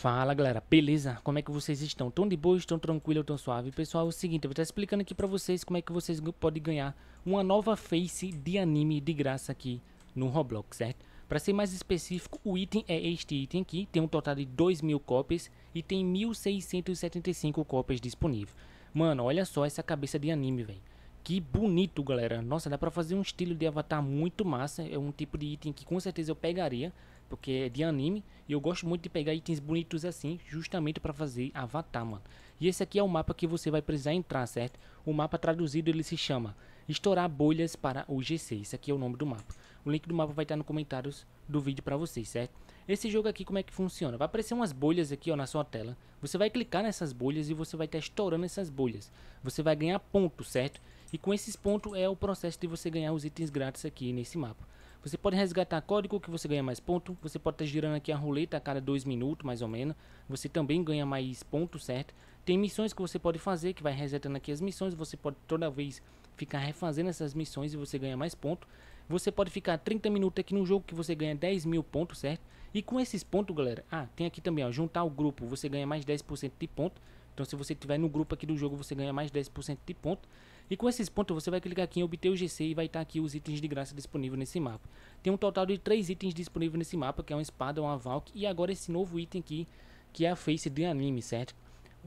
Fala galera, beleza? Como é que vocês estão? Tão de boa, estão tranquilo, tão suave? Pessoal, é o seguinte, eu vou estar explicando aqui pra vocês como é que vocês podem ganhar uma nova face de anime de graça aqui no Roblox, certo? Pra ser mais específico, o item é este item aqui, tem um total de 2 mil cópias e tem 1675 cópias disponíveis. Mano, olha só essa cabeça de anime, velho. Que bonito, galera. Nossa, dá pra fazer um estilo de avatar muito massa. É um tipo de item que com certeza eu pegaria, porque é de anime. E eu gosto muito de pegar itens bonitos assim, justamente pra fazer avatar, mano. E esse aqui é o mapa que você vai precisar entrar, certo? O mapa traduzido, ele se chama Estourar Bolhas para o GC". Esse aqui é o nome do mapa. O link do mapa vai estar nos comentários do vídeo pra vocês, certo? Esse jogo aqui, como é que funciona? Vai aparecer umas bolhas aqui ó, na sua tela. Você vai clicar nessas bolhas e você vai estar estourando essas bolhas. Você vai ganhar pontos, certo? E com esses pontos é o processo de você ganhar os itens grátis aqui nesse mapa. Você pode resgatar código que você ganha mais ponto. Você pode estar tá girando aqui a roleta a cada 2 minutos, mais ou menos. Você também ganha mais pontos certo? Tem missões que você pode fazer, que vai resetando aqui as missões. Você pode toda vez ficar refazendo essas missões e você ganha mais pontos Você pode ficar 30 minutos aqui no jogo que você ganha 10 mil pontos, certo? E com esses pontos, galera... Ah, tem aqui também, ó. Juntar o grupo, você ganha mais 10% de ponto. Então, se você tiver no grupo aqui do jogo, você ganha mais 10% de ponto. E com esses pontos, você vai clicar aqui em obter o GC e vai estar aqui os itens de graça disponíveis nesse mapa. Tem um total de 3 itens disponíveis nesse mapa, que é uma espada, uma Valk e agora esse novo item aqui, que é a face de anime, certo?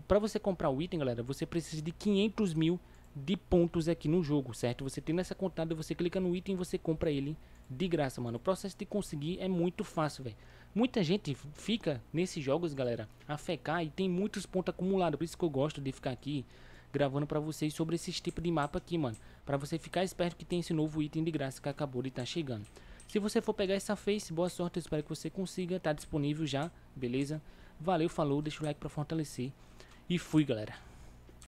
Para você comprar o item, galera, você precisa de 500 mil de pontos aqui no jogo, certo? Você tem nessa contada, você clica no item e você compra ele de graça, mano. O processo de conseguir é muito fácil, velho. Muita gente fica nesses jogos, galera, a fecar e tem muitos pontos acumulados. Por isso que eu gosto de ficar aqui gravando pra vocês sobre esses tipos de mapa aqui, mano. Pra você ficar esperto que tem esse novo item de graça que acabou de estar tá chegando. Se você for pegar essa face, boa sorte, eu espero que você consiga. Tá disponível já, beleza? Valeu, falou, deixa o like pra fortalecer. E fui, galera.